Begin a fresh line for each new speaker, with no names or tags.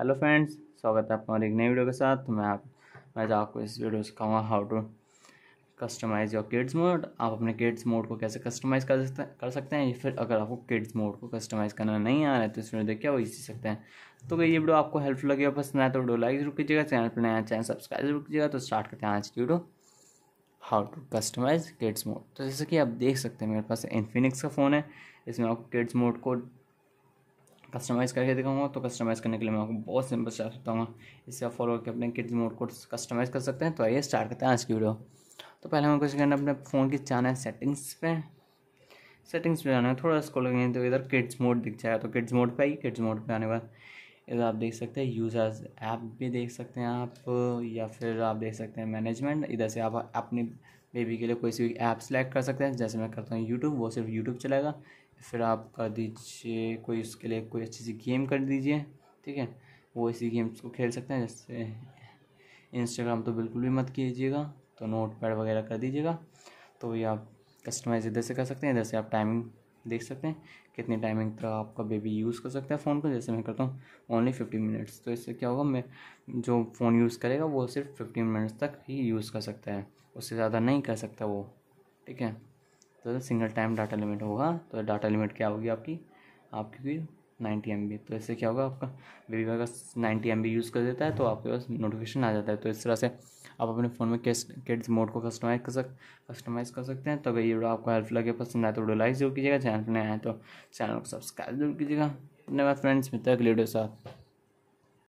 hello friends स्वागत है आपका और एक नई वीडियो के साथ तो मैं आप मैं जो आपको इस वीडियो सिखाऊंगा how to customize your kids mode आप अपने किड्स मोड को कैसे कस्टमाइज़ कर सकते कर सकते हैं या फिर अगर आपको किड्स मोड को कस्टमाइज़ करना नहीं आ रहा है तो इस वीडियो देख क्या वो सीख सकते हैं तो ये वीडियो आपको हेल्पफुल लगे पसंद आए तो वीडियो लाइक जरूर कीजिएगा चैनल पर नया चैनल सब्सक्राइब जरूर कीजिएगा तो स्टार्ट करते हैं आज की video how to customize kids mode तो जैसे कि आप देख सकते हैं मेरे पास इन्फिनिक्स का फ़ोन है इसमें आपको किड्स मोड को कस्टमाइज़ करके दिखाऊंगा तो कस्टमाइज़ करने के लिए मैं आपको बहुत सिंपल करता हूँ इससे आप फॉलो करके अपने किड्स मोड को कस्टमाइज़ कर सकते हैं तो आइए स्टार्ट करते हैं आज की वीडियो तो पहले हमें कुछ करना अपने फ़ोन की जाना है सेटिंग्स पे सेटिंग्स पे जाना है थोड़ा स्कोल तो इधर किड्स मोड दिख जाएगा तो किड्स मोड पर आइए किड्स मोड पे आने के बाद इधर आप देख सकते हैं यूज़र्स ऐप भी देख सकते हैं आप या फिर आप देख सकते हैं मैनेजमेंट इधर से आप अपने बेबी के लिए कोई सी ऐप सेलेक्ट कर सकते हैं जैसे मैं करता हूँ यूट्यूब वो सिर्फ यूट्यूब चलेगा फिर आप कर दीजिए कोई उसके लिए कोई अच्छी सी गेम कर दीजिए ठीक है वो इसी गेम्स को खेल सकते हैं जैसे इंस्टाग्राम तो बिल्कुल भी मत कीजिएगा तो नोट पैड वगैरह कर दीजिएगा तो ये आप कस्टमाइज इधर से कर सकते हैं इधर से आप टाइमिंग देख सकते हैं कितने टाइमिंग तक आपका बेबी यूज़ कर सकता है फ़ोन को जैसे मैं करता हूँ ओनली फिफ्टीन मिनट्स तो इससे क्या होगा मैं जो फ़ोन यूज़ करेगा वो सिर्फ फिफ्टीन मिनट्स तक ही यूज़ कर सकता है उससे ज़्यादा नहीं कर सकता वो ठीक है तो सिंगल टाइम डाटा लिमिट होगा तो डाटा लिमिट क्या होगी आपकी आपकी नाइन्टी एम तो ऐसे क्या होगा आपका वी अगर नाइन्टी एम यूज़ कर देता है तो आपके पास नोटिफिकेशन आ जाता है तो इस तरह से आप अपने फ़ोन में किड्स मोड को कस्टमाइज कर सक कस्टमाइज़ कर सकते हैं तो अगर ये वीडियो आपको हेल्प लगे पसंद आए तो वीडियो लाइक जरूर कीजिएगा चैनल पर नए आए तो चैनल को सब्सक्राइब जरूर कीजिएगा धन्यवाद फ्रेंड्स मित्र अगले वीडियो साथ